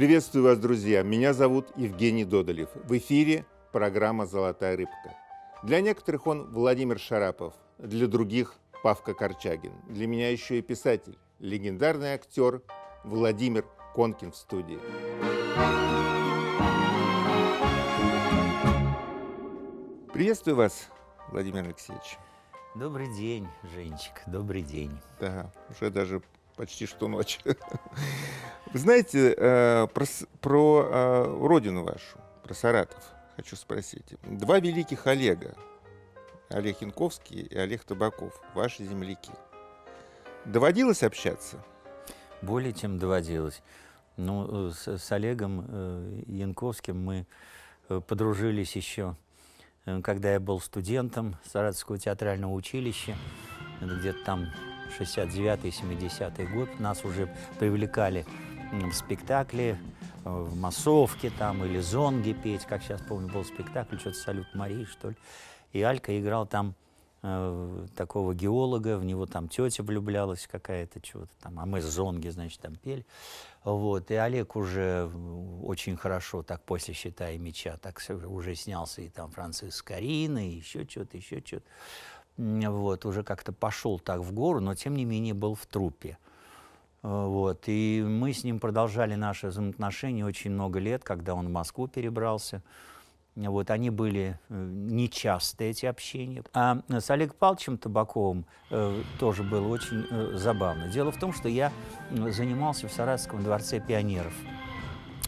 Приветствую вас, друзья! Меня зовут Евгений Додолев. В эфире программа «Золотая рыбка». Для некоторых он Владимир Шарапов, для других – Павка Корчагин. Для меня еще и писатель, легендарный актер Владимир Конкин в студии. Приветствую вас, Владимир Алексеевич. Добрый день, Женечка, добрый день. Да, уже даже почти что ночь. Вы знаете, э, про, про э, родину вашу, про Саратов хочу спросить. Два великих Олега, Олег Янковский и Олег Табаков, ваши земляки. Доводилось общаться? Более чем доводилось. Ну, э, с, с Олегом Янковским мы подружились еще, когда я был студентом Саратовского театрального училища, где-то там 69-70 год, нас уже привлекали в спектакли, э, в массовке там или зонги петь, как сейчас помню, был спектакль, что-то «Салют Марии», что ли. И Алька играл там э, такого геолога, в него там тетя влюблялась какая-то, чего-то там, а мы с зонги, значит, там пели. Вот, и Олег уже очень хорошо, так после «Щита и меча», так уже снялся и там Франциск Карина, и еще что-то, еще что-то вот, уже как-то пошел так в гору, но тем не менее был в трупе. Э, вот, и мы с ним продолжали наши взаимоотношения очень много лет, когда он в Москву перебрался. Вот, они были э, нечастые, эти общения. А с Олегом Павловичем Табаковым э, тоже было очень э, забавно. Дело в том, что я занимался в Саратовском дворце пионеров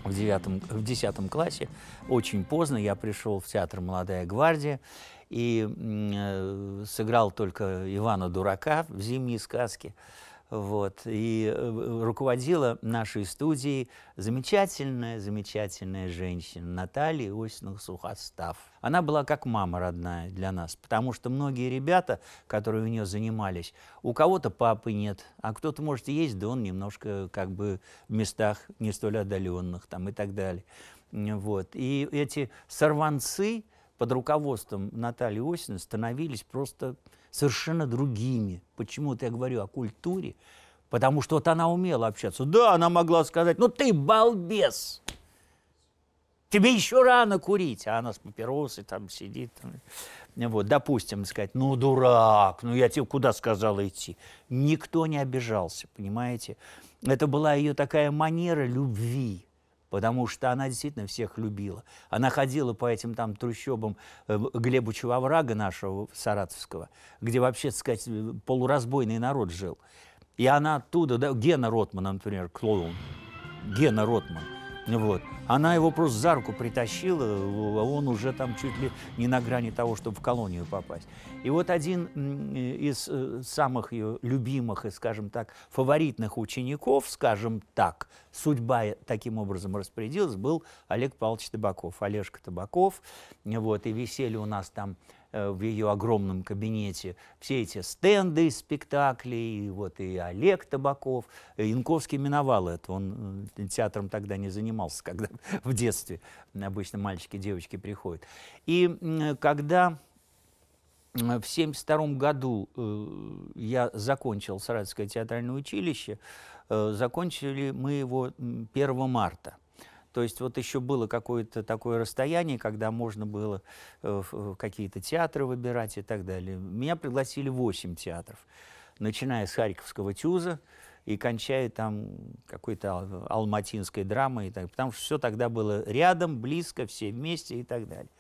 в, девятом, в 10 классе. Очень поздно я пришел в театр «Молодая гвардия» и э, сыграл только Ивана Дурака в зимние сказки, Вот. И э, руководила нашей студией замечательная, замечательная женщина Наталья Иосифовна Сухостав. Она была как мама родная для нас, потому что многие ребята, которые у нее занимались, у кого-то папы нет, а кто-то, может, есть, да он немножко как бы в местах не столь отдаленных там, и так далее. Вот. И эти сорванцы, под руководством Натальи Осина становились просто совершенно другими. Почему-то я говорю о культуре, потому что вот она умела общаться. Да, она могла сказать, ну ты балбес, тебе еще рано курить. А она с папиросой там сидит. Там. Вот, допустим, сказать, ну, дурак, ну, я тебе куда сказала идти? Никто не обижался, понимаете? Это была ее такая манера любви потому что она действительно всех любила. Она ходила по этим там трущобам э, Глебу Чевоврага нашего саратовского, где вообще, так сказать, э, полуразбойный народ жил. И она оттуда, да, Гена Ротман, например, клоун, Гена Ротман – вот. Она его просто за руку притащила, а он уже там чуть ли не на грани того, чтобы в колонию попасть. И вот один э, из э, самых ее любимых и, скажем так, фаворитных учеников, скажем так, судьба таким образом распорядилась, был Олег Павлович Табаков, Олежка Табаков. Вот. И висели у нас там Э, в ее огромном кабинете все эти стенды спектаклей, вот и Олег Табаков. Э, Янковский миновал это, он э, театром тогда не занимался, когда в детстве обычно мальчики и девочки приходят. И когда в 1972 году я закончил Саратовское театральное училище. Закончили мы его 1 марта. То есть вот еще было какое-то такое расстояние, когда можно было э, э, какие-то театры выбирать и так далее. Меня пригласили 8 театров, начиная с Харьковского ТЮЗа и кончая там какой-то алматинской драмой. И так, потому что все тогда было рядом, близко, все вместе и так далее.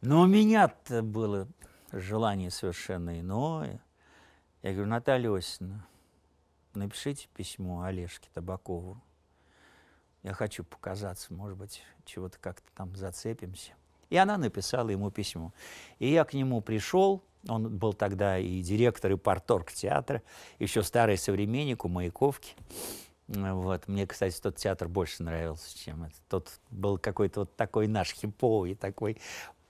Но у меня было желание совершенно иное. Я говорю, Наталья Осина, напишите письмо Олежке Табакову я хочу показаться, может быть, чего-то как-то там зацепимся. И она написала ему письмо. И я к нему пришел, он был тогда и директор, и порторг театра, еще старый современник у Маяковки. Вот. Мне, кстати, тот театр больше нравился, чем этот. Тот был какой-то вот такой наш хиповый, такой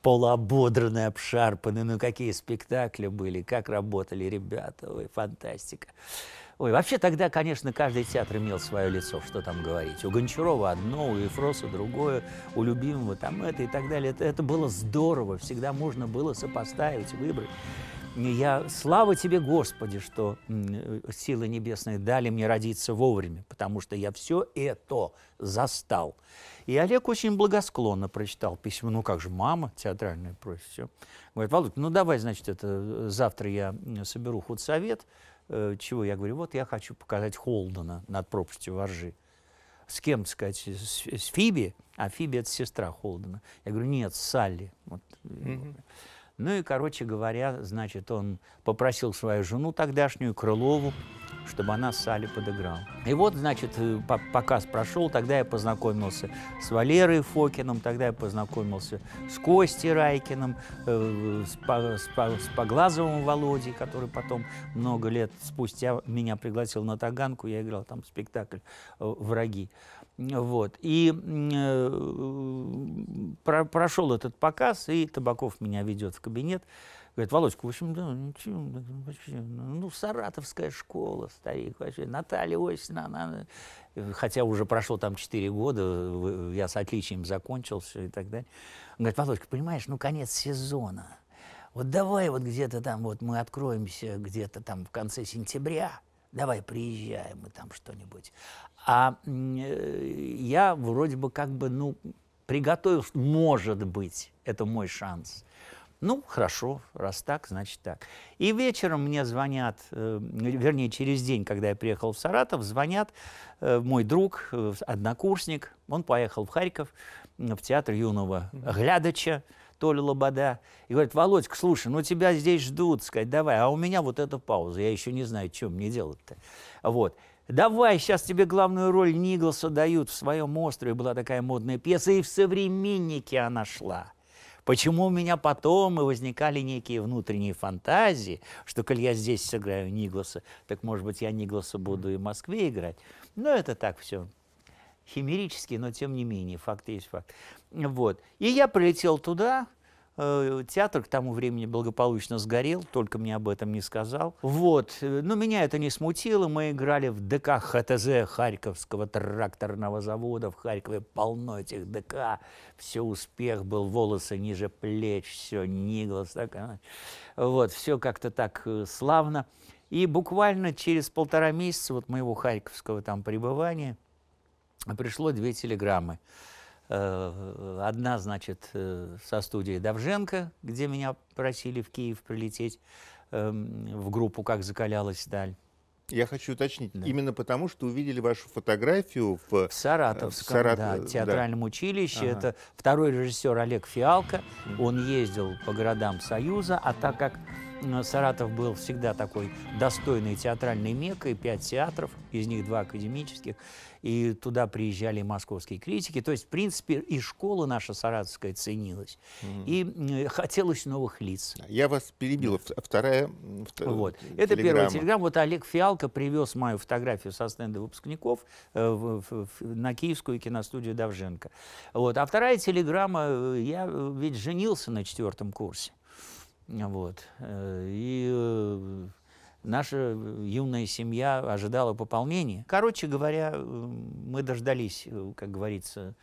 полуободранный, обшарпанный. Ну, какие спектакли были, как работали ребята, ой, фантастика. Ой, вообще тогда, конечно, каждый театр имел свое лицо, что там говорить. У Гончарова одно, у Ефроса другое, у Любимого там это и так далее. Это, это было здорово, всегда можно было сопоставить, выбрать. Я, слава тебе, Господи, что э, силы небесные дали мне родиться вовремя, потому что я все это застал. И Олег очень благосклонно прочитал письмо. Ну как же, мама театральная просит, все. Говорит, Володь, ну давай, значит, это э, завтра я соберу худсовет, совет э, чего? Я говорю, вот я хочу показать Холдена над пропастью воржи. С кем, сказать, с, с Фиби? А Фиби — это сестра Холдена. Я говорю, нет, с Салли. Вот. Э, ну и, короче говоря, значит, он попросил свою жену тогдашнюю, Крылову, чтобы она Салли подыграла. И вот, значит, э, показ прошел, тогда я познакомился с Валерой Фокином, тогда я познакомился с Костей Райкиным, э, с, по, с, по, с Поглазовым Володей, который потом много лет спустя меня пригласил на Таганку, я играл там спектакль э, «Враги». Вот. И э, про, прошел этот показ, и Табаков меня ведет в кабинет. Говорит, Володька, в общем, да, ничего, вообще, ну, ну, саратовская школа, старик, вообще, Наталья Осина, она... Э, хотя уже прошло там 4 года, я с отличием закончил все и так далее. Он говорит, Володька, понимаешь, ну, конец сезона. Вот давай вот где-то там, вот мы откроемся где-то там в конце сентября, давай приезжаем мы там что-нибудь. А э, я вроде бы как бы, ну, приготовился, может быть, это мой шанс. Ну, хорошо, раз так, значит так. И вечером мне звонят, э, вернее, через день, когда я приехал в Саратов, звонят э, мой друг, э, однокурсник, он поехал в Харьков, э, в театр юного глядача, Толя Лобода, и говорит, Володька, слушай, ну тебя здесь ждут, сказать, давай, а у меня вот эта пауза, я еще не знаю, что мне делать-то. Вот. Давай, сейчас тебе главную роль Ниглса дают в своем острове, была такая модная пьеса, и в «Современнике» она шла. Почему у меня потом и возникали некие внутренние фантазии, что, коль я здесь сыграю Нигласа, так, может быть, я Нигласа буду и в Москве играть. Но это так все химерически, но тем не менее, факт есть факт. Вот. И я прилетел туда, Э, театр к тому времени благополучно сгорел, только мне об этом не сказал. Вот. Э, но меня это не смутило. Мы играли в ДК ХТЗ Харьковского тракторного завода. В Харькове полно этих ДК. Все, успех был, волосы ниже плеч, все, Ниглас. Так, а, вот, все как-то так э, славно. И буквально через полтора месяца вот моего харьковского там пребывания пришло две телеграммы. Э, одна, значит, э, со студии Давженко, где меня просили в Киев прилететь эм, в группу «Как закалялась даль. Я хочу уточнить, да. именно потому, что увидели вашу фотографию в, э, в Саратовском в Сарат... да, театральном да. училище. Ага. Это второй режиссер Олег Фиалко. Он ездил по городам Союза, а так как Саратов был всегда такой достойной театральной мекой, пять театров, из них два академических, и туда приезжали московские критики. То есть, в принципе, и школа наша саратовская ценилась, mm-hmm. и хотелось новых лиц. Я вас перебил. Вторая... Втор... Э, вот. Это первая телеграмма. Вот Олег Фиалко привез мою фотографию со стенда выпускников э, в, в, в, на киевскую киностудию Давженко. Вот. А вторая телеграмма, э, я ведь женился на четвертом курсе. Вот. Э, и э, наша юная семья ожидала пополнения. Короче говоря, мы дождались, э, как говорится,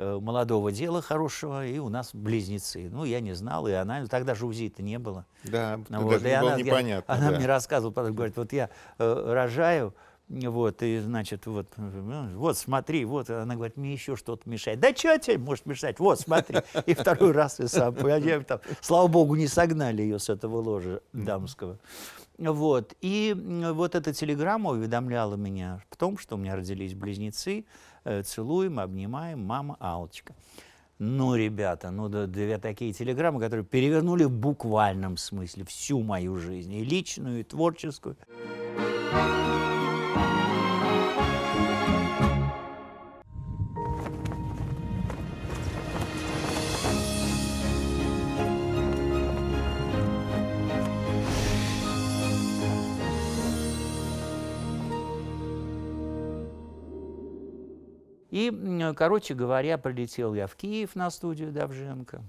молодого дела хорошего, и у нас близнецы. Ну, я не знал, и она, ну, тогда же УЗИ-то не было. Да, вот, даже и было она, непонятно. Я, она да. мне рассказывала, потом говорит, вот я э, рожаю, вот, и, значит, вот, э, вот, смотри, вот, она говорит, мне еще что-то мешает. Да что тебе может мешать? Вот, смотри. И второй раз и сам, там, слава богу, не согнали ее с этого ложа дамского. Вот, и вот эта телеграмма уведомляла меня в том, что у меня родились близнецы, э, целуем, обнимаем, мама Алочка. Ну, ребята, ну, да, две такие телеграммы, которые перевернули в буквальном смысле всю мою жизнь, и личную, и творческую. И, короче говоря, прилетел я в Киев на студию Давженко.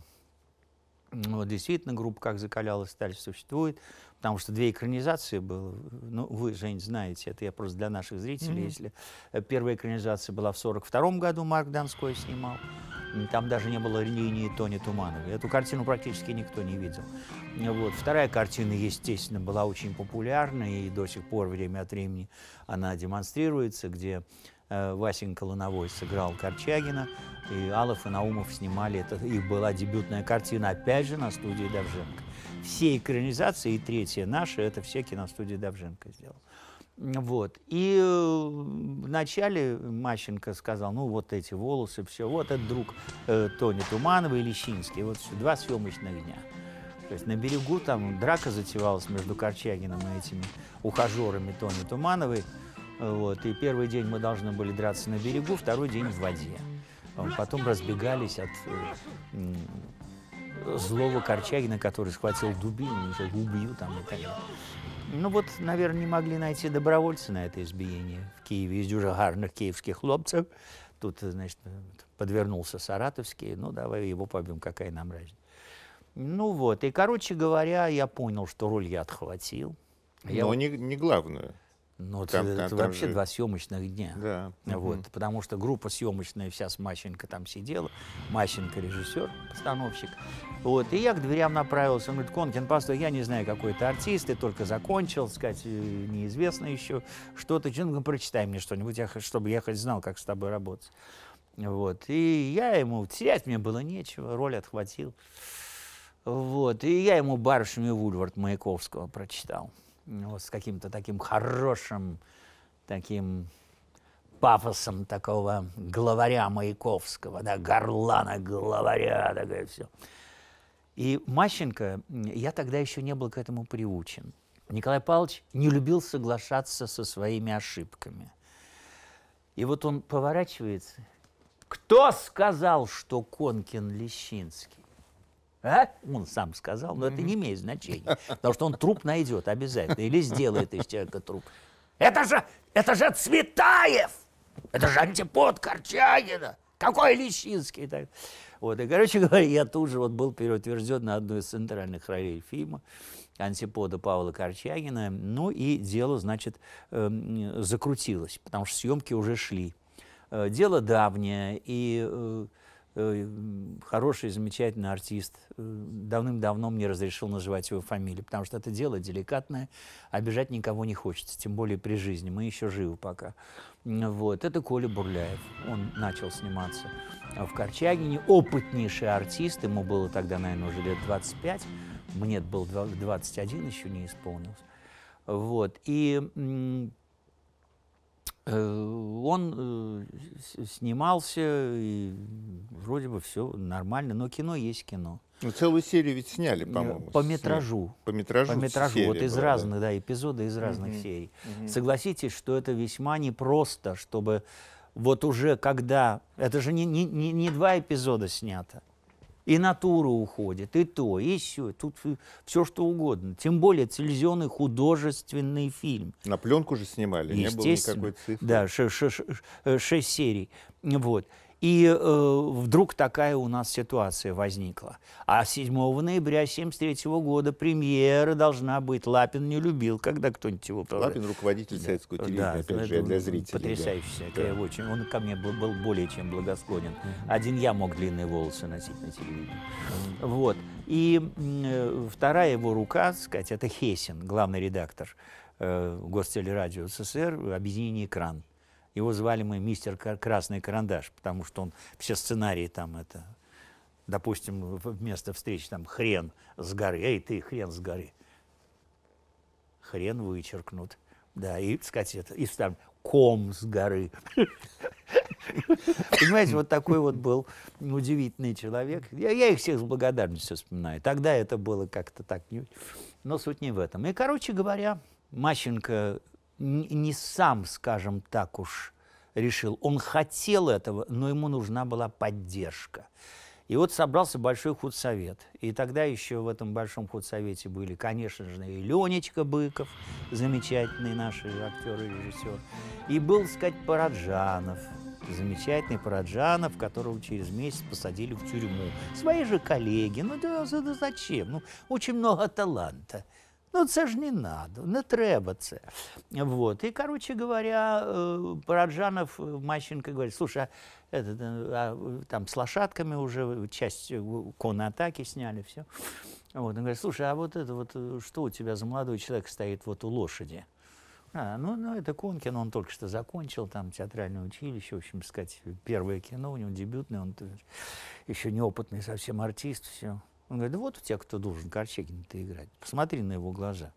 Вот, действительно, группа «Как закалялась сталь» существует, потому что две экранизации было. Ну, вы, Жень, знаете, это я просто для наших зрителей. Mm-hmm. Если э, первая экранизация была в 1942 году, Марк Донской снимал. Там даже не было линии Тони Туманова. Эту картину практически никто не видел. Вот. Вторая картина, естественно, была очень популярна, и до сих пор время от времени она демонстрируется, где Э, Васенька Лановой сыграл Корчагина, и Алов и Наумов снимали, это их была дебютная картина, опять же, на студии Довженко. Все экранизации, и третья наша, это все киностудии Довженко сделала. Вот. И э, вначале Мащенко сказал, ну вот эти волосы, все, вот этот друг э, Тони Туманова и Лещинский, вот два съемочных дня. То есть на берегу там драка затевалась между Корчагином и этими ухажерами Тони Тумановой. Вот. И первый день мы должны были драться на берегу, второй день в воде. А потом разбегались от злого Корчагина, который схватил дубину, и сказал: убью там и так далее. Ну вот, наверное, не могли найти добровольцы на это избиение в Киеве из дюжагарных киевских хлопцев. Тут, значит, подвернулся саратовский, ну давай его побьем, какая нам разница. Ну вот, и, короче говоря, я понял, что роль я отхватил. Но я... не, не главную. Ну, там, это, там, это там вообще же... два съемочных дня. Да. Вот, угу. Потому что группа съемочная вся с Мащенко там сидела. Мащенко режиссер, постановщик. Вот, и я к дверям направился. Он говорит, Конкин, пастор, я не знаю, какой ты артист, ты только закончил, сказать, э, неизвестно еще что-то. Ну, прочитай мне что-нибудь, я, чтобы я хоть знал, как с тобой работать. Вот, и я ему, терять мне было нечего, роль отхватил. Вот, и я ему барышню Вульвард Маяковского прочитал вот с каким-то таким хорошим, таким пафосом такого главаря Маяковского, да, горлана главаря, такое все. И Мащенко, я тогда еще не был к этому приучен. Николай Павлович не любил соглашаться со своими ошибками. И вот он поворачивается. Кто сказал, что Конкин Лещинский? А? Он сам сказал, но это не имеет значения, потому что он труп найдет обязательно или сделает из человека труп. Это же, это же Цветаев! Это же антипод Корчагина! Какой Лещинский? Так. Вот, и, короче говоря, я тут же вот был переутвержден на одну из центральных ролей фильма антипода Павла Корчагина. Ну и дело, значит, эм, закрутилось, потому что съемки уже шли. Э, дело давнее, и э, Э, хороший, замечательный артист. Э, давным-давно мне разрешил называть его фамилию, потому что это дело деликатное, обижать никого не хочется, тем более при жизни. Мы еще живы пока. Вот. Это Коля Бурляев. Он начал сниматься в Корчагине. Опытнейший артист. Ему было тогда, наверное, уже лет 25. Мне было 21, еще не исполнилось. Вот. И Э, он э, э, снимался, и вроде бы все нормально, но кино есть кино. Ну, целую серию ведь сняли, по-моему. По метражу. По метражу. По метражу. Вот из была, разных, да, да эпизодов из разных угу. серий. Угу. Согласитесь, что это весьма непросто, чтобы вот уже когда... Это же не, не, не, не два эпизода снято и натура уходит, и то, и все. Тут все что угодно. Тем более телевизионный художественный фильм. На пленку же снимали, не было никакой цифры. Да, шесть серий. Вот. И э, вдруг такая у нас ситуация возникла. А 7 ноября 1973 года премьера должна быть. Лапин не любил, когда кто-нибудь его... Лапин руководитель да. советского телевидения, да, опять же, для зрителей. Потрясающе. Да. Я очень, он ко мне был, был более чем благосклонен. Один я мог длинные волосы носить на телевидении. Вот. И э, вторая его рука, сказать, это Хесин, главный редактор э, Гостелерадио СССР, объединение «Экран». Его звали мы мистер Красный Карандаш, потому что он все сценарии там это... Допустим, вместо встреч там хрен с горы. Эй, ты хрен с горы. Хрен вычеркнут. Да, и, сказать, это, и там ком с горы. Понимаете, вот такой вот был удивительный человек. Я, я их всех с благодарностью вспоминаю. Тогда это было как-то так. Но суть не в этом. И, короче говоря, Мащенко не сам, скажем так уж, решил. Он хотел этого, но ему нужна была поддержка. И вот собрался большой худсовет. И тогда еще в этом большом худсовете были, конечно же, и Ленечка Быков, замечательный наш актер и режиссер. И был, так сказать, Параджанов, замечательный Параджанов, которого через месяц посадили в тюрьму. Свои же коллеги. Ну да, зачем? Ну, очень много таланта. Ну, це ж не надо, не треба це. Вот. И, короче говоря, э, Параджанов э, Мащенко говорит, слушай, а, это, э, а, там с лошадками уже часть конатаки сняли, все. Вот. Он говорит, слушай, а вот это вот, что у тебя за молодой человек стоит вот у лошади? А, ну, ну, это Конкин, он только что закончил там театральное училище, в общем, сказать, первое кино у него дебютное, он еще неопытный совсем артист, все. Он говорит, вот у тебя кто должен Корчагин-то играть. Посмотри на его глаза.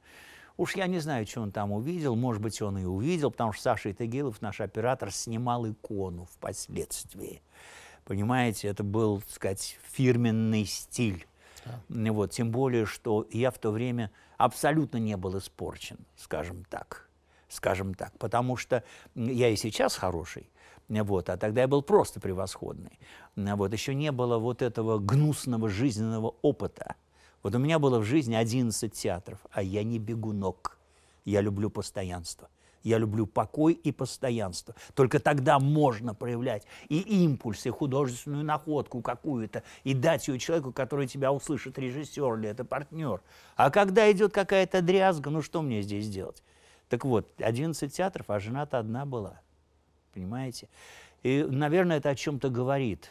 Уж я не знаю, что он там увидел, может быть, он и увидел, потому что Саша Итагилов, наш оператор, снимал икону впоследствии. Понимаете, это был, так сказать, фирменный стиль. Да. Вот, тем более, что я в то время абсолютно не был испорчен, скажем так. Скажем так, потому что я и сейчас хороший, вот, а тогда я был просто превосходный. А вот, еще не было вот этого гнусного жизненного опыта. Вот у меня было в жизни 11 театров, а я не бегунок. Я люблю постоянство. Я люблю покой и постоянство. Только тогда можно проявлять и импульс, и художественную находку какую-то, и дать ее человеку, который тебя услышит, режиссер ли это, партнер. А когда идет какая-то дрязга, ну что мне здесь делать? Так вот, 11 театров, а жена-то одна была понимаете? И, наверное, это о чем-то говорит.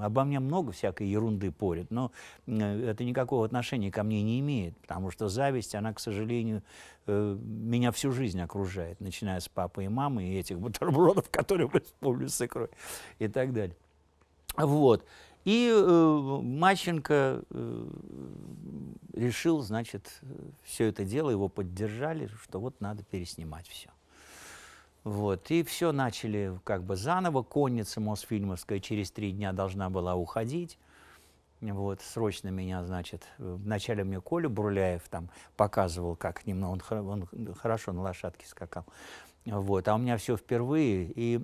Обо мне много всякой ерунды порят, но э, это никакого отношения ко мне не имеет, потому что зависть, она, к сожалению, э, меня всю жизнь окружает, начиная с папы и мамы, и этих бутербродов, которые мы вспомнили с икрой, и так далее. Вот. И э, Маченко э, решил, значит, все это дело, его поддержали, что вот надо переснимать все. Вот. И все начали как бы заново. Конница Мосфильмовская через три дня должна была уходить. Вот, срочно меня, значит, вначале мне Коля Бруляев там показывал, как немного, он, он хорошо на лошадке скакал. Вот, а у меня все впервые, и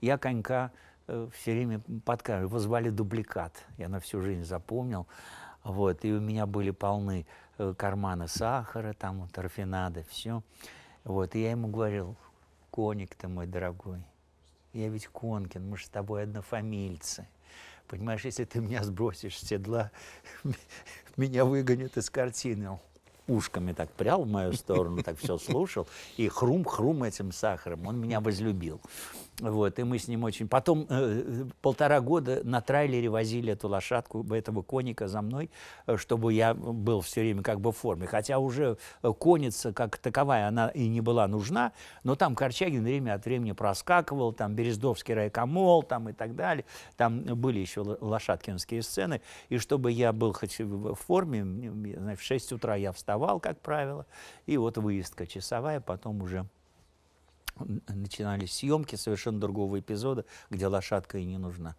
я конька э, все время подкармливал. Его звали Дубликат, я на всю жизнь запомнил. Вот, и у меня были полны э, карманы сахара, там, торфинады, все. Вот, и я ему говорил, коник ты мой дорогой, я ведь Конкин, мы же с тобой однофамильцы. Понимаешь, если ты меня сбросишь с седла, меня выгонят из картины. Ушками так прял в мою сторону, так все слушал, и хрум-хрум этим сахаром, он меня возлюбил. Вот, и мы с ним очень... Потом э, э полтора года на трайлере возили эту лошадку, этого коника за мной, э, чтобы я был все время как бы в форме. Хотя уже э, конница как таковая, она и не была нужна, но там Корчагин время от времени проскакивал, там Берездовский райкомол, там и так далее. Там были еще лошадкинские сцены. И чтобы я был хоть в форме, значит, в 6 утра я вставал, как правило, и вот выездка часовая, потом уже начинались съемки совершенно другого эпизода, где лошадка и не нужна.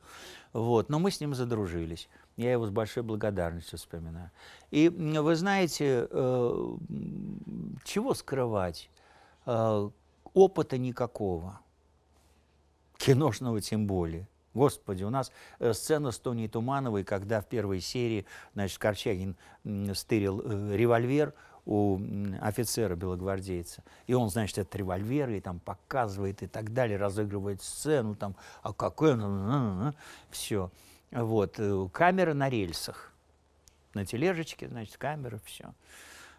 Вот. Но мы с ним задружились. Я его с большой благодарностью вспоминаю. И вы знаете, э, чего скрывать? Э, опыта никакого. Киношного тем более. Господи, у нас э, сцена с Тоней Тумановой, когда в первой серии, значит, Корчагин стырил э, револьвер у офицера белогвардейца. И он, значит, этот револьвер и там показывает и так далее, разыгрывает сцену, там, а какой он, все. Вот, э, камера на рельсах, на тележечке, значит, камера, все.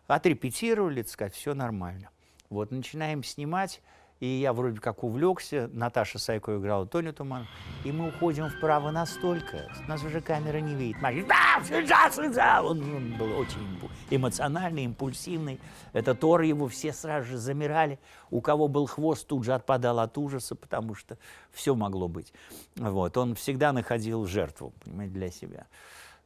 Отрепетировали, так сказать, все нормально. Вот, начинаем снимать, и я вроде как увлекся, Наташа Сайко играла Тони Туман, и мы уходим вправо настолько, нас уже камера не видит. да, Он, он был очень эмоциональный, импульсивный. Это Тор его, все сразу же замирали. У кого был хвост, тут же отпадал от ужаса, потому что все могло быть. Вот. Он всегда находил жертву, понимаете, для себя.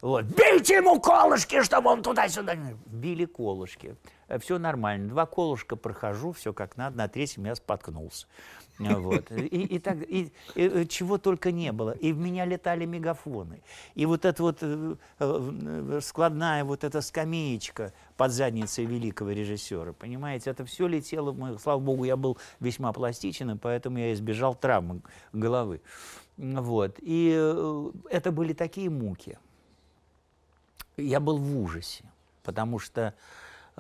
Вот. Бейте ему колышки, чтобы он туда-сюда... Били колышки. Э, все нормально. Два колышка прохожу, все как надо, на третьем я споткнулся. Э, вот. И, и, так, и, и э, чего только не было. И в меня летали мегафоны. И вот эта вот складная вот эта скамеечка под задницей великого режиссера, понимаете, это все летело. Слава богу, я был весьма пластичен, поэтому я избежал травмы головы. Вот. И это были такие муки. Я был в ужасе, потому что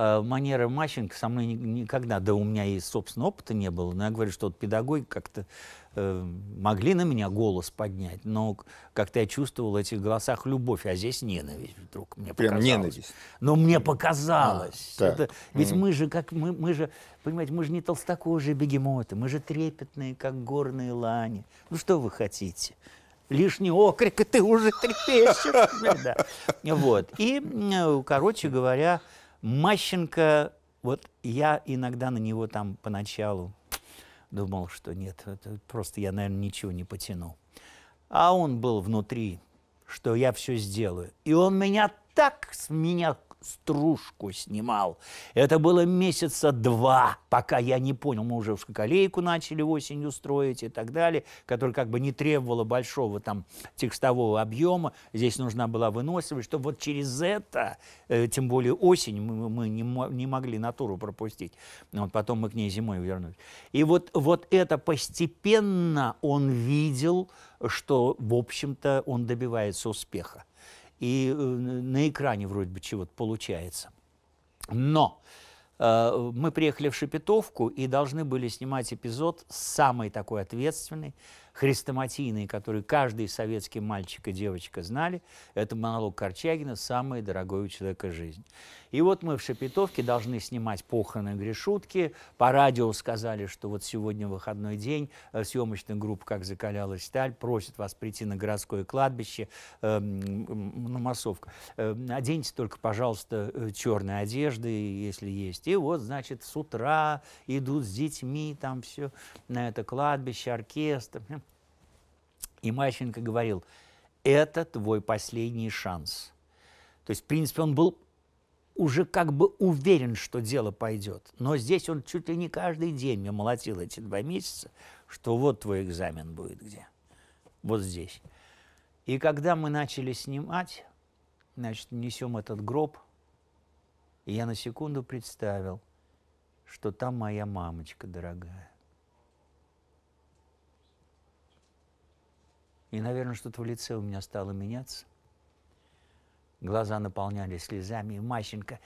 Э, манеры матчинга со мной никогда, да у меня и собственного опыта не было, но я говорю, что вот педагоги как-то э, могли на меня голос поднять, но как-то я чувствовал в этих голосах любовь, а здесь ненависть вдруг мне Прям показалось. ненависть? Но мне показалось. А, Это, так. ведь mm. мы же, как мы, мы же, понимаете, мы же не толстокожие бегемоты, мы же трепетные, как горные лани. Ну что вы хотите? лишний окрик, и ты уже трепещешь. Вот. И, э, короче говоря, Мащенко, вот я иногда на него там поначалу думал, что нет, это просто я, наверное, ничего не потяну. А он был внутри, что я все сделаю. И он меня так, меня стружку снимал. Это было месяца два, пока я не понял. Мы уже в шкалейку начали осенью строить и так далее, которая как бы не требовала большого там текстового объема. Здесь нужна была выносливость, чтобы вот через это, э, тем более осень, мы, мы не, не могли натуру пропустить. Вот потом мы к ней зимой вернулись. И вот, вот это постепенно он видел, что, в общем-то, он добивается успеха и э, на экране вроде бы чего-то получается. Но э, мы приехали в Шепетовку и должны были снимать эпизод самый такой ответственный, хрестоматийные, которые каждый советский мальчик и девочка знали, это монолог Корчагина «Самое дорогое у человека жизнь». И вот мы в Шепетовке должны снимать похороны Гришутки, по радио сказали, что вот сегодня выходной день, э, съемочная группа «Как закалялась сталь» просит вас прийти на городское кладбище, э, на массовку. Эм, оденьте только, пожалуйста, э, черные одежды, если есть. И вот, значит, с утра идут с детьми, там все на это кладбище, оркестр. И Мащенко говорил, это твой последний шанс. То есть, в принципе, он был уже как бы уверен, что дело пойдет. Но здесь он чуть ли не каждый день мне молотил эти два месяца, что вот твой экзамен будет где. Вот здесь. И когда мы начали снимать, значит, несем этот гроб, и я на секунду представил, что там моя мамочка дорогая. И, наверное, что-то в лице у меня стало меняться. Глаза наполнялись слезами, и Масенька...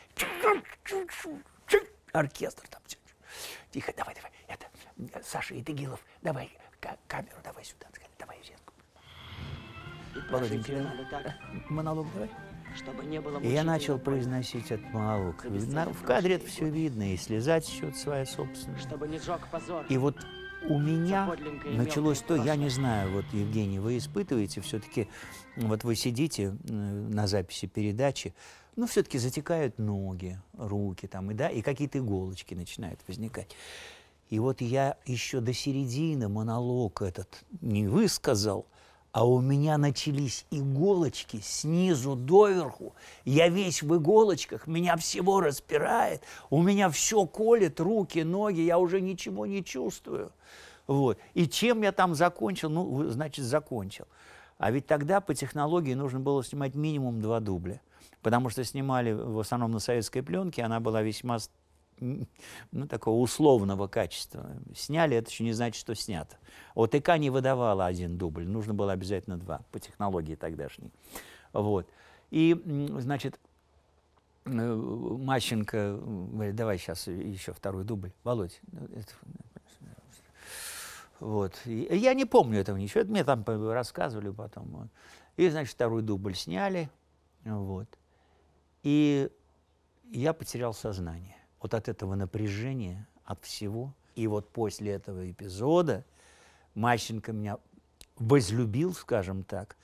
Оркестр там. Тихо, давай, давай. Это Саша Итыгилов, давай камеру давай сюда. Давай, Зенку. Володенька, монолог давай чтобы не было И я начал произносить этот монолог. в кадре это все видно, и слеза течет своя собственная. Чтобы не жег позор. И вот у меня началось то, я не знаю, вот, Евгений, вы испытываете все-таки, вот вы сидите на записи передачи, ну, все-таки затекают ноги, руки там, и, да, и какие-то иголочки начинают возникать. И вот я еще до середины монолог этот не высказал, а у меня начались иголочки снизу доверху. Я весь в иголочках, меня всего распирает, у меня все колет, руки, ноги, я уже ничего не чувствую. Вот. И чем я там закончил? Ну, значит, закончил. А ведь тогда по технологии нужно было снимать минимум два дубля, потому что снимали в основном на советской пленке, она была весьма ну, такого условного качества. Сняли, это еще не значит, что снято. вот ОТК не выдавала один дубль, нужно было обязательно два, по технологии тогдашней. Вот. И, значит, э, Мащенко говорит, давай сейчас еще второй дубль. Володь, ну, это... Ну, вот. И я не помню этого ничего, это мне там рассказывали потом. И, значит, второй дубль сняли, вот. И я потерял сознание вот от этого напряжения, от всего. И вот после этого эпизода Мащенко меня возлюбил, скажем так,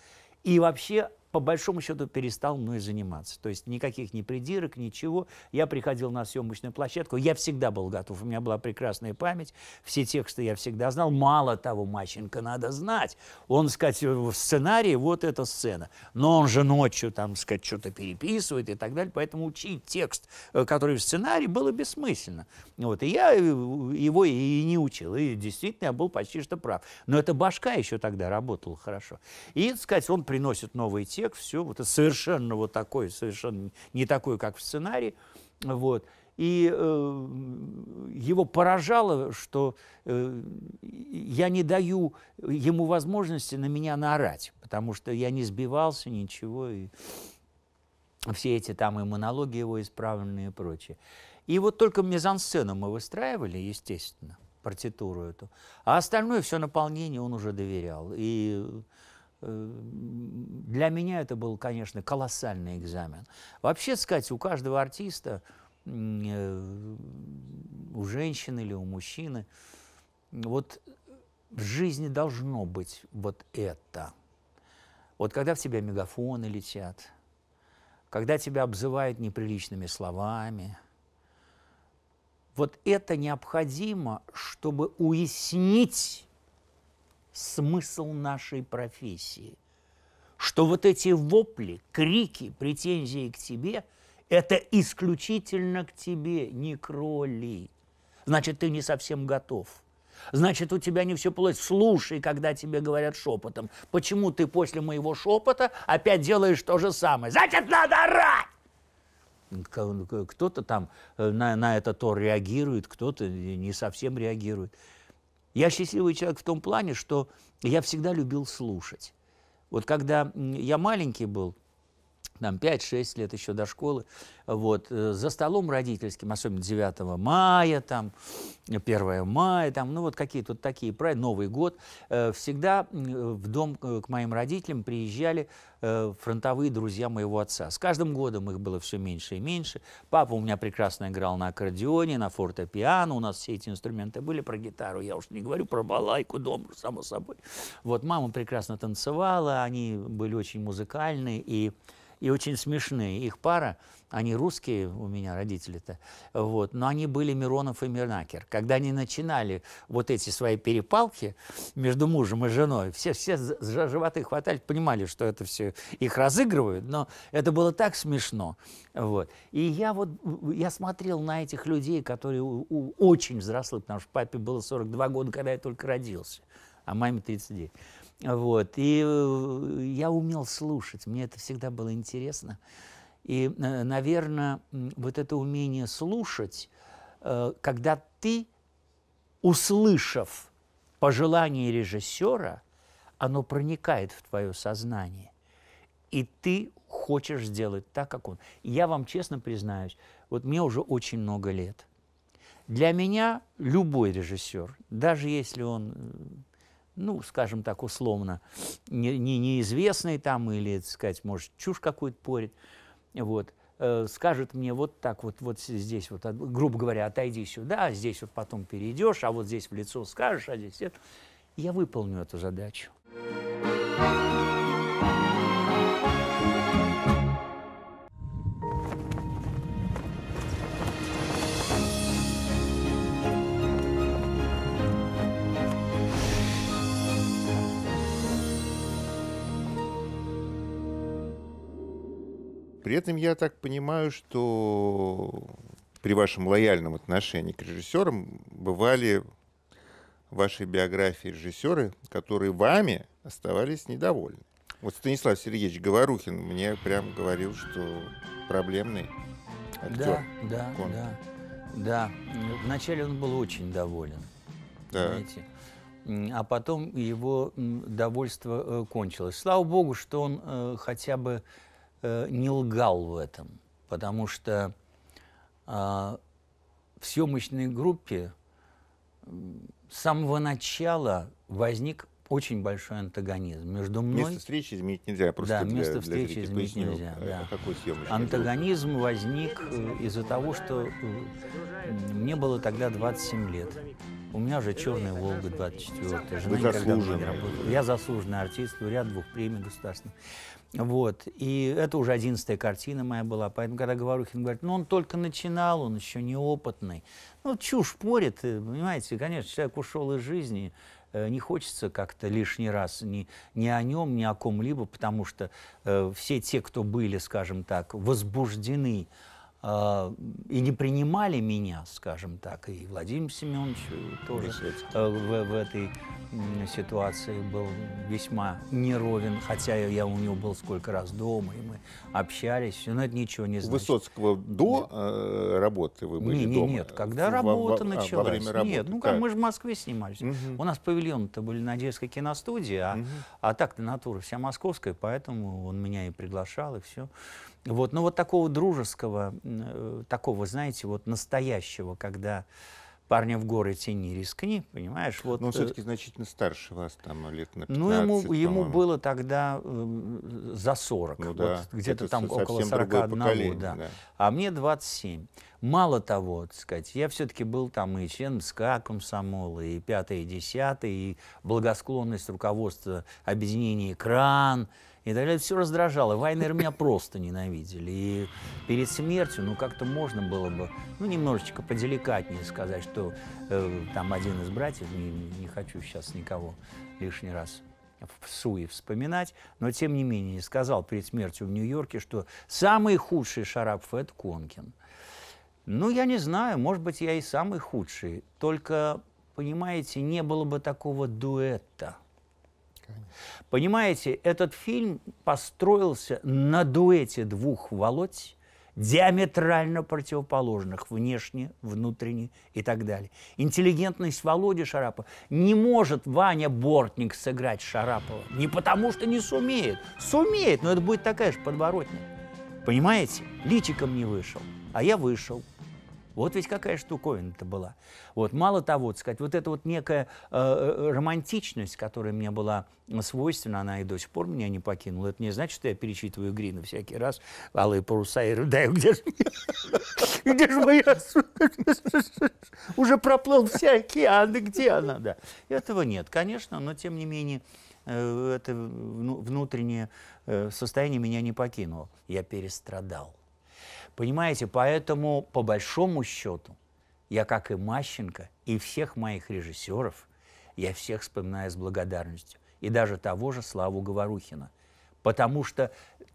и вообще по большому счету перестал мной заниматься. То есть никаких ни придирок, ничего. Я приходил на съемочную площадку, я всегда был готов, у меня была прекрасная память, все тексты я всегда знал. Мало того, Маченко надо знать. Он, сказать, в сценарии вот эта сцена. Но он же ночью там, сказать, что-то переписывает и так далее, поэтому учить текст, э, который в сценарии, было бессмысленно. Вот, и я э, его и не учил, и действительно я был почти что прав. Но эта башка еще тогда работала хорошо. И, сказать, он приносит новые тексты, текст, все вот совершенно вот такой, совершенно не такой, как в сценарии. Вот. И э, его поражало, что э, я не даю ему возможности на меня наорать, потому что я не сбивался, ничего, и все эти там и монологи его исправленные и прочее. И вот только мизансцену мы выстраивали, естественно, партитуру эту, а остальное все наполнение он уже доверял. И Э, для меня это был, конечно, колоссальный экзамен. Вообще сказать, у каждого артиста, э, у женщины или у мужчины, вот в жизни должно быть вот это. Вот когда в тебя мегафоны летят, когда тебя обзывают неприличными словами, вот это необходимо, чтобы уяснить смысл нашей профессии. Что вот эти вопли, крики, претензии к тебе – это исключительно к тебе, не к роли. Значит, ты не совсем готов. Значит, у тебя не все получилось. Слушай, когда тебе говорят шепотом. Почему ты после моего шепота опять делаешь то же самое? Значит, надо орать! кто-то там э, на, на это то реагирует, кто-то не совсем реагирует. Я счастливый человек в том плане, что я всегда любил слушать. Вот когда я маленький был, там 5-6 лет еще до школы, вот, э, за столом родительским, особенно 9 мая, там, 1 мая, там, ну вот какие-то вот такие, правильно, Новый год, э, всегда в дом э, к моим родителям приезжали фронтовые друзья моего отца. С каждым годом их было все меньше и меньше. Папа у меня прекрасно играл на аккордеоне, на фортепиано, у нас все эти инструменты были, про гитару я уж не говорю, про балайку, дом, само собой. Вот мама прекрасно танцевала, они были очень музыкальные, и и очень смешные. Их пара, они русские у меня родители-то, вот, но они были Миронов и Мирнакер. Когда они начинали вот эти свои перепалки между мужем и женой, все, все за животы хватали, понимали, что это все их разыгрывают, но это было так смешно. Вот. И я вот, я смотрел на этих людей, которые у, у, очень взрослые, потому что папе было 42 года, когда я только родился, а маме 39. Вот. И э, я умел слушать, мне это всегда было интересно. И, э, наверное, вот это умение слушать, э, когда ты, услышав пожелание режиссера, оно проникает в твое сознание, и ты хочешь сделать так, как он. я вам честно признаюсь, вот мне уже очень много лет. Для меня любой режиссер, даже если он ну, скажем так, условно, не, не, неизвестный там или, так сказать, может, чушь какую-то порит, вот, э, скажет мне вот так вот, вот здесь вот, грубо говоря, отойди сюда, а здесь вот потом перейдешь, а вот здесь в лицо скажешь, а здесь это. Я выполню эту задачу. Thank you. При этом я так понимаю, что при вашем лояльном отношении к режиссерам бывали в вашей биографии режиссеры, которые вами оставались недовольны. Вот Станислав Сергеевич Говорухин мне прям говорил, что проблемный актер. Да, да, он. да. Да, вначале он был очень доволен. Да. Знаете? А потом его довольство э, кончилось. Слава богу, что он э, хотя бы Э, не лгал в этом, потому что а, в съемочной группе с самого начала возник очень большой антагонизм между мной. Место встречи изменить нельзя, просто да, для, место встречи для изменить поясню, нельзя. Э, да. Какой антагонизм группа? возник э, из-за того, что мне было тогда 27 лет. У меня уже «Черная Волга» 24 Жена Вы заслуженный. Я заслуженный артист, ряд двух премий государственных. Вот. И это уже одиннадцатая картина моя была. Поэтому, когда Говорухин говорит, ну, он только начинал, он еще неопытный. Ну, чушь порит, э, понимаете. Конечно, человек ушел из жизни, э, не хочется как-то лишний раз ни, ни о нем, ни о ком-либо, потому что э, все те, кто были, скажем так, возбуждены а, и не принимали меня, скажем так, и Владимир Семенович тоже э, в, в этой ситуации был весьма неровен, хотя я у него был сколько раз дома, и мы общались, но это ничего не значит. Высоцкого до э, работы вы были не, не, дома? Нет, когда во, работа а, во, началась. Во время работы, нет, ну как, мы же в Москве снимались. Угу. У нас павильоны-то были на детской киностудии, а, угу. а так-то натура вся московская, поэтому он меня и приглашал, и все. Вот, но ну, вот такого дружеского, э, такого, знаете, вот настоящего, когда парня в горы тени рискни, понимаешь? Ну, вот, но э, он все-таки значительно старше вас, там, лет на 15, Ну, ему, ему было тогда э, за 40, ну, вот, где-то там около 41, да. да. А мне 27. Мало того, так сказать, я все-таки был там и член МСК комсомола, и пятое, и десятое, и благосклонность руководства объединения «Экран», и так далее, все раздражало. Вайнер меня просто ненавидели. И перед смертью, ну, как-то можно было бы, ну, немножечко поделикатнее сказать, что э, там один из братьев, не, не хочу сейчас никого лишний раз в суе вспоминать, но тем не менее сказал перед смертью в Нью-Йорке, что самый худший Шарапов – это Конкин. Ну, я не знаю, может быть, я и самый худший, только, понимаете, не было бы такого дуэта – Конечно. Понимаете, этот фильм построился на дуэте двух Володь, диаметрально противоположных внешне, внутренне и так далее. Интеллигентность Володи Шарапова не может Ваня Бортник сыграть Шарапова. Не потому, что не сумеет. Сумеет, но это будет такая же подворотня. Понимаете? Личиком не вышел, а я вышел. Вот ведь какая штуковина-то была. Вот, мало того, так сказать, вот эта вот некая э, э, романтичность, которая мне была свойственна, она и до сих пор меня не покинула. Это не значит, что я перечитываю Грина всякий раз, алые паруса и рыдаю, где же, где же моя... Уже проплыл все океаны, где она? Да. Этого нет, конечно, но тем не менее э, это внутреннее э, состояние меня не покинуло. Я перестрадал. Понимаете, поэтому, по большому счету, я, как и Мащенко, и всех моих режиссеров, я всех вспоминаю с благодарностью. И даже того же Славу Говорухина. Потому что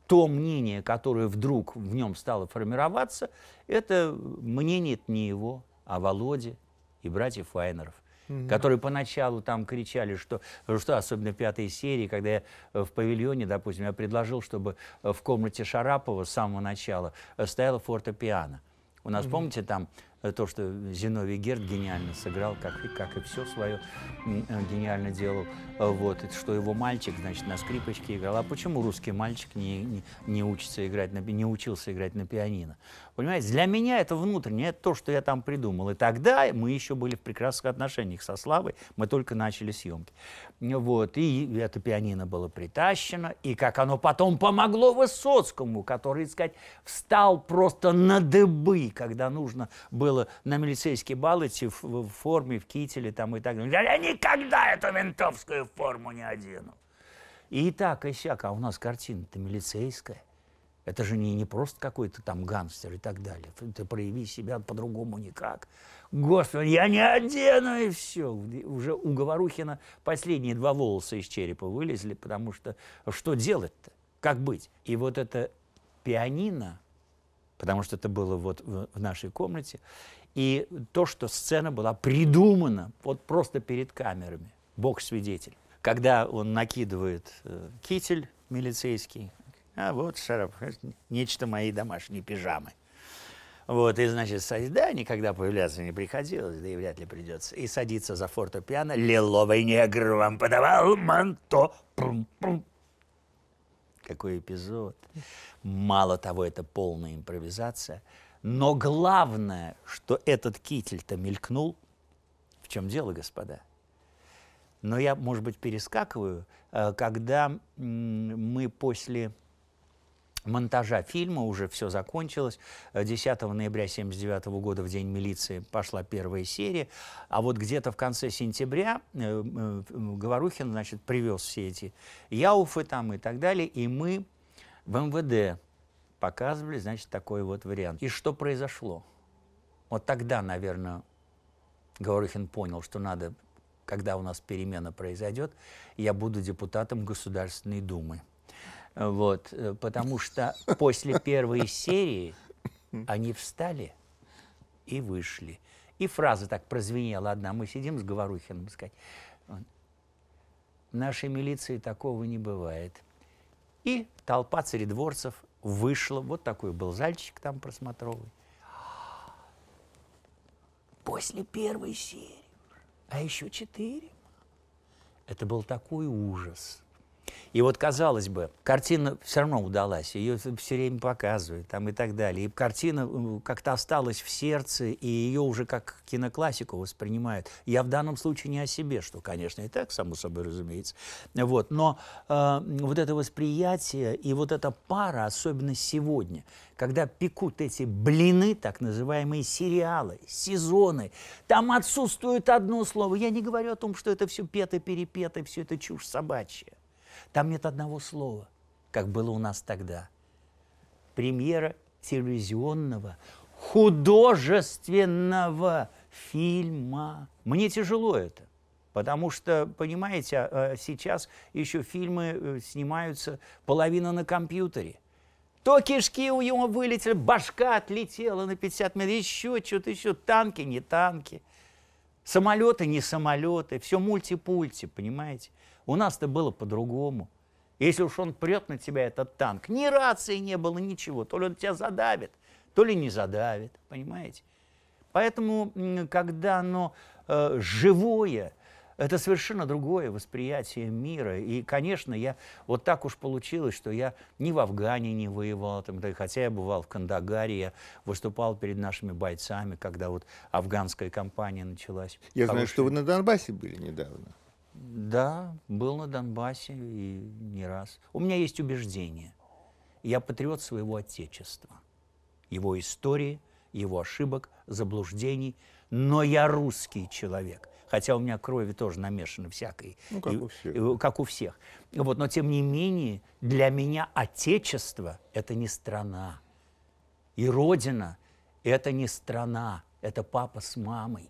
то мнение, которое вдруг в нем стало формироваться, это мнение не его, а Володи и братьев Вайнеров угу. которые поначалу там кричали, что, что особенно в пятой серии, когда я э, в павильоне, допустим, я предложил, чтобы э, в комнате Шарапова с самого начала э, стояла фортепиано. У нас, угу. помните, там Э, то, что Зиновий Герд гениально сыграл, как, и как и все свое э, гениально делал. Э, вот, что его мальчик, значит, на скрипочке играл. А почему русский мальчик не, не, не учится играть на, не учился играть на пианино? Понимаете, для меня это внутреннее, это то, что я там придумал. И тогда мы еще были в прекрасных отношениях со Славой, мы только начали съемки. Вот, и это пианино было притащено, и как оно потом помогло Высоцкому, который, так сказать, встал просто на дыбы, когда нужно было смотрела на милицейские баллы типа, в, в форме, в кителе там и так далее. Я никогда эту винтовскую форму не одену. И так, и сяк, а у нас картина-то милицейская. Это же не, не просто какой-то там гангстер и так далее. Ты прояви себя по-другому никак. Господи, я не одену, и все. Уже у Говорухина последние два волоса из черепа вылезли, потому что что делать-то? Как быть? И вот это пианино, потому что это было вот в, в нашей комнате. И то, что сцена была придумана вот просто перед камерами, Бог свидетель. Когда он накидывает э, китель милицейский, а вот шарап, нечто моей домашней пижамы. Вот, и, значит, садись, да, никогда появляться не приходилось, да и вряд ли придется. И садится за фортепиано, лиловый негр вам подавал манто, пум, пум, какой эпизод. Мало того, это полная импровизация. Но главное, что этот китель-то мелькнул. В чем дело, господа? Но я, может быть, перескакиваю, э, когда мы после монтажа фильма, уже все закончилось. 10 э, ноября 79 года, в День милиции, пошла первая серия. А вот где-то в конце сентября э, э, Говорухин, значит, привез все эти Яуфы там и так далее, и мы в МВД показывали, значит, такой вот вариант. И что произошло? Вот тогда, наверное, Говорухин понял, что надо, когда у нас перемена произойдет, я буду депутатом Государственной Думы. Вот, э, потому что после первой серии они встали и вышли. И фраза так прозвенела одна. Мы сидим с Говорухиным, сказать, в нашей милиции такого не бывает. И толпа царедворцев вышла. Вот такой был зальчик там просмотровый. После первой серии. А еще четыре. Это был такой ужас. И вот, казалось бы, картина все равно удалась, ее все время показывают там и так далее. И картина э, как-то осталась в сердце, и ее уже как киноклассику воспринимают. Я в данном случае не о себе, что, конечно, и так, само собой разумеется. Вот. Но э, вот это восприятие и вот эта пара, особенно сегодня, когда пекут эти блины, так называемые сериалы, сезоны, там отсутствует одно слово. Я не говорю о том, что это все пето-перепето, все это чушь собачья. Там нет одного слова, как было у нас тогда. Премьера телевизионного художественного фильма. Мне тяжело это. Потому что, понимаете, а, а, сейчас еще фильмы э, снимаются половина на компьютере. То кишки у него вылетели, башка отлетела на 50 метров, еще что-то еще, танки, не танки, самолеты, не самолеты, все мультипульти, понимаете? У нас-то было по-другому. Если уж он прет на тебя, этот танк, ни рации не было, ничего. То ли он тебя задавит, то ли не задавит, понимаете? Поэтому, когда оно э, живое, это совершенно другое восприятие мира. И, конечно, я вот так уж получилось, что я ни в Афгане не воевал, там, да, хотя я бывал в Кандагаре, я выступал перед нашими бойцами, когда вот афганская кампания началась. Я Хорошая. знаю, что вы на Донбассе были недавно. Да, был на Донбассе и не раз. У меня есть убеждение. Я патриот своего Отечества, его истории, его ошибок, заблуждений. Но я русский человек. Хотя у меня крови тоже намешаны всякой. Ну, как, и, у всех. И, как у всех. Вот, но тем не менее, для меня Отечество – это не страна. И Родина – это не страна, это папа с мамой.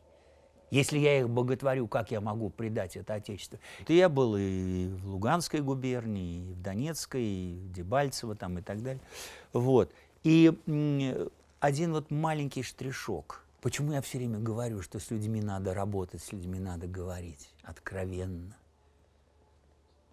Если я их боготворю, как я могу предать это Отечество? Это я был и в Луганской губернии, и в Донецкой, и в Дебальцево там и так далее. Вот. И один вот маленький штришок. Почему я все время говорю, что с людьми надо работать, с людьми надо говорить откровенно?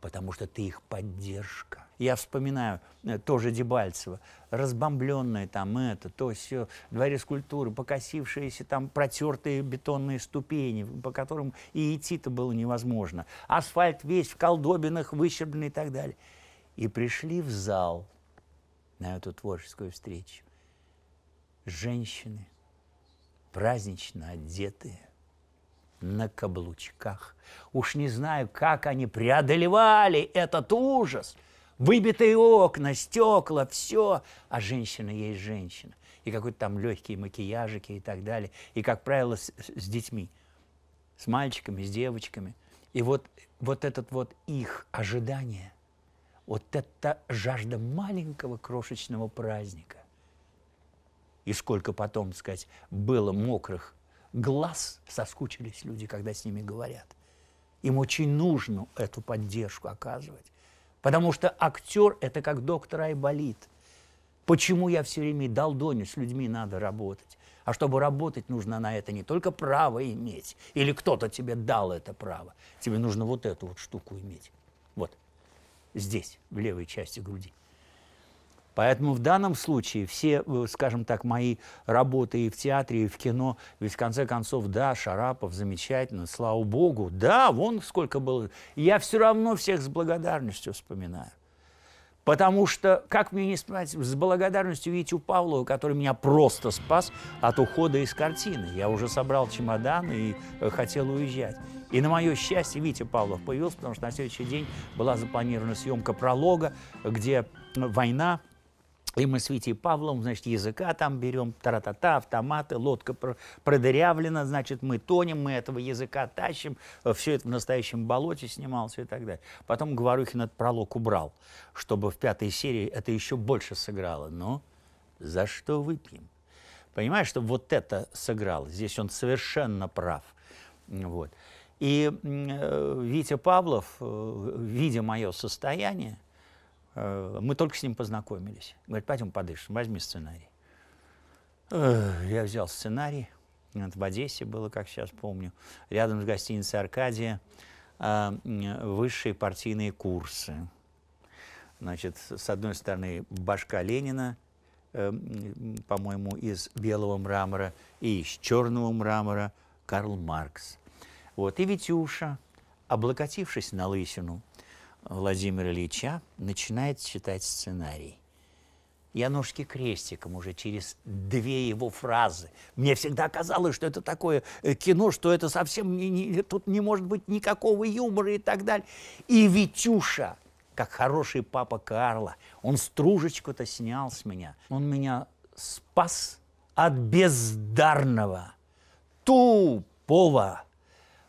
потому что ты их поддержка. Я вспоминаю э, тоже Дебальцева, разбомбленное там это, то все, дворец культуры, покосившиеся там протертые бетонные ступени, по которым и идти-то было невозможно. Асфальт весь в колдобинах, выщербленный и так далее. И пришли в зал на эту творческую встречу женщины, празднично одетые, на каблучках. Уж не знаю, как они преодолевали этот ужас. Выбитые окна, стекла, все. А женщина есть женщина. И какой-то там легкие макияжики и так далее. И, как правило, с, с детьми. С мальчиками, с девочками. И вот, вот этот вот их ожидание, вот эта жажда маленького крошечного праздника. И сколько потом, так сказать, было мокрых глаз соскучились люди, когда с ними говорят. Им очень нужно эту поддержку оказывать. Потому что актер – это как доктор Айболит. Почему я все время долдоню, с людьми надо работать? А чтобы работать, нужно на это не только право иметь, или кто-то тебе дал это право. Тебе нужно вот эту вот штуку иметь. Вот здесь, в левой части груди. Поэтому в данном случае все, э, скажем так, мои работы и в театре, и в кино, ведь в конце концов, да, Шарапов замечательно, слава богу, да, вон сколько было. Я все равно всех с благодарностью вспоминаю. Потому что, как мне не вспоминать, с благодарностью Витю Павлова, который меня просто спас от ухода из картины. Я уже собрал чемодан и э, хотел уезжать. И на мое счастье Витя Павлов появился, потому что на следующий день была запланирована съемка пролога, где война и мы с Витей Павлом, значит, языка там берем, тара-та-та, автоматы, лодка продырявлена, значит, мы тонем, мы этого языка тащим. Э, Все это в настоящем болоте снималось и так далее. Потом Говорухин этот пролог убрал, чтобы в пятой серии это еще больше сыграло. Но за что выпьем? Понимаешь, что вот это сыграло. Здесь он совершенно прав. Вот. И э, Витя Павлов, э, видя мое состояние, Э, мы только с ним познакомились. Говорит, пойдем подышим, возьми сценарий. Я взял сценарий. Это в Одессе было, как сейчас помню. Рядом с гостиницей «Аркадия» э, высшие партийные курсы. Значит, с одной стороны, башка Ленина, э, по-моему, из белого мрамора и из черного мрамора Карл Маркс. Вот. И Витюша, облокотившись на лысину, Владимира Ильича начинает читать сценарий. Я ножки крестиком уже через две его фразы. Мне всегда казалось, что это такое э, кино, что это совсем не, не, тут не может быть никакого юмора и так далее. И Витюша, как хороший папа Карла, он стружечку-то снял с меня. Он меня спас от бездарного, тупого,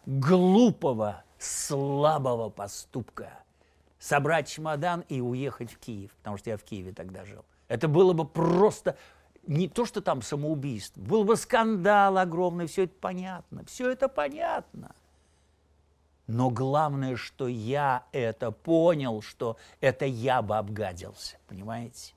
глупого, слабого поступка – собрать чемодан и уехать в Киев, потому что я в Киеве тогда жил. Это было бы просто не то, что там самоубийство, был бы скандал огромный, все это понятно, все это понятно. Но главное, что я это понял, что это я бы обгадился, понимаете?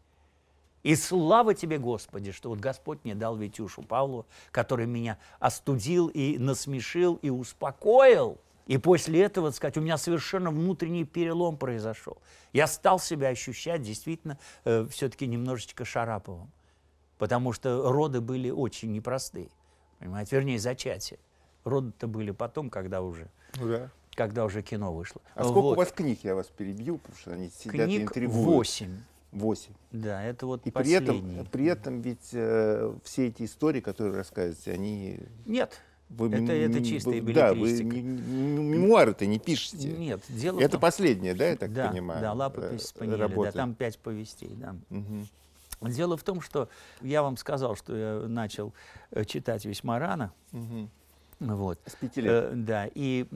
И слава тебе, Господи, что вот Господь мне дал Витюшу Павлу, который меня остудил и насмешил и успокоил – и после этого, так сказать, у меня совершенно внутренний перелом произошел. Я стал себя ощущать действительно э, все-таки немножечко Шараповым, потому что роды были очень непростые, понимаете, вернее зачатие. Роды-то были потом, когда уже, да. когда уже кино вышло. А сколько вот. у вас книг, я вас перебью, потому что они сидят книг Восемь. Восемь. Да, это вот и последний. при этом, при этом ведь э, все эти истории, которые рассказываете, они... Нет, вы, это, это чистые Да, вы мемуары-то не пишете. Нет, дело Это том, последнее, да, я так да, понимаю? Да, лапопись э, Спанели, работы. да, там пять повестей, да. Угу. Дело в том, что я вам сказал, что я начал э, читать весьма рано. Угу. Вот. С пяти лет. Э, да, и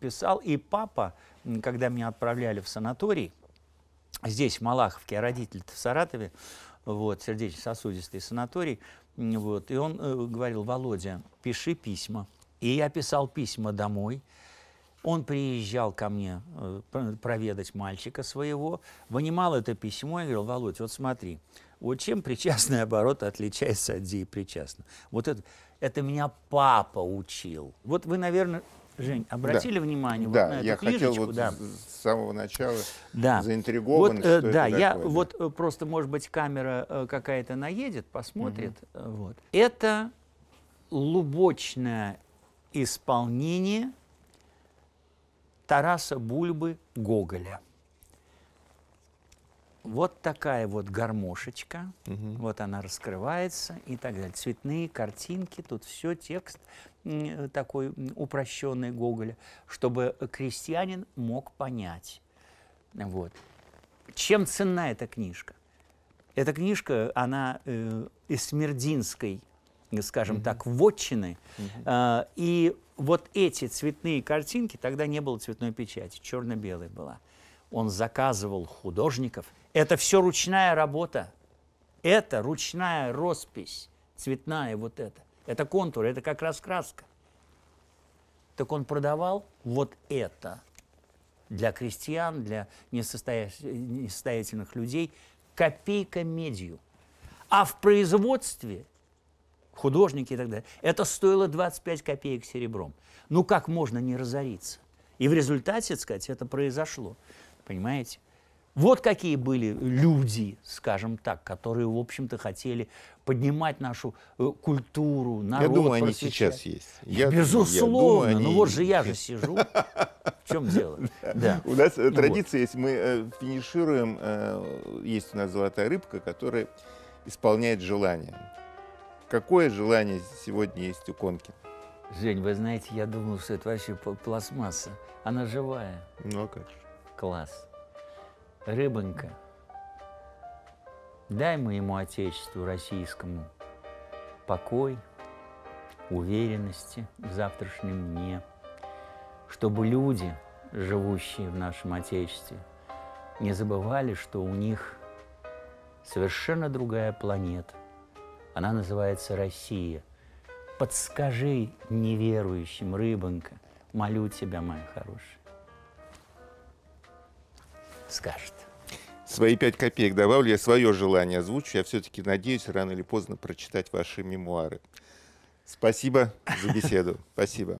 писал. И папа, когда меня отправляли в санаторий, здесь, в Малаховке, а родитель-то в Саратове, вот, сердечно-сосудистый санаторий, вот. И он э, говорил, Володя, пиши письма. И я писал письма домой. Он приезжал ко мне э, проведать мальчика своего, вынимал это письмо и говорил, Володь, вот смотри, вот чем причастный оборот отличается от деепричастного? Вот это, это меня папа учил. Вот вы, наверное, Жень, обратили да. внимание да, вот на эту я книжечку? Хотел вот да, с самого начала да. заинтригован, вот, э, что Да, это я вот э, просто, может быть, камера э, какая-то наедет, посмотрит. Угу. Вот. Это лубочное исполнение Тараса Бульбы Гоголя. Вот такая вот гармошечка, угу. вот она раскрывается и так далее. Цветные картинки, тут все, текст такой упрощенный Гоголя, чтобы крестьянин мог понять. Вот. Чем ценна эта книжка? Эта книжка, она э, из Смердинской, скажем mm-hmm. так, вотчины. Mm-hmm. Э, и вот эти цветные картинки, тогда не было цветной печати, черно-белая была. Он заказывал художников. Это все ручная работа. Это ручная роспись, цветная вот эта. Это контур, это как раз краска. Так он продавал вот это для крестьян, для несостоятельных людей копейка медью. А в производстве художники и так далее, это стоило 25 копеек серебром. Ну как можно не разориться? И в результате, так сказать, это произошло. Понимаете? Вот какие были люди, скажем так, которые, в общем-то, хотели поднимать нашу э, культуру, народ. Я думаю, они сейчас есть. Я, Безусловно. Я думаю, ну вот же я же сижу. В чем дело? У нас э, традиция есть, мы э, финишируем, есть у нас золотая рыбка, которая исполняет желание. Какое желание сегодня есть у Конки? Жень, вы знаете, я думал, что это вообще пластмасса. Она живая. Ну а как же? Класс рыбонька, дай моему Отечеству российскому покой, уверенности в завтрашнем дне, чтобы люди, живущие в нашем Отечестве, не забывали, что у них совершенно другая планета. Она называется Россия. Подскажи неверующим, рыбонька, молю тебя, моя хорошая скажет. Свои пять копеек добавлю, я свое желание озвучу. Я все-таки надеюсь рано или поздно прочитать ваши мемуары. Спасибо за беседу. Спасибо.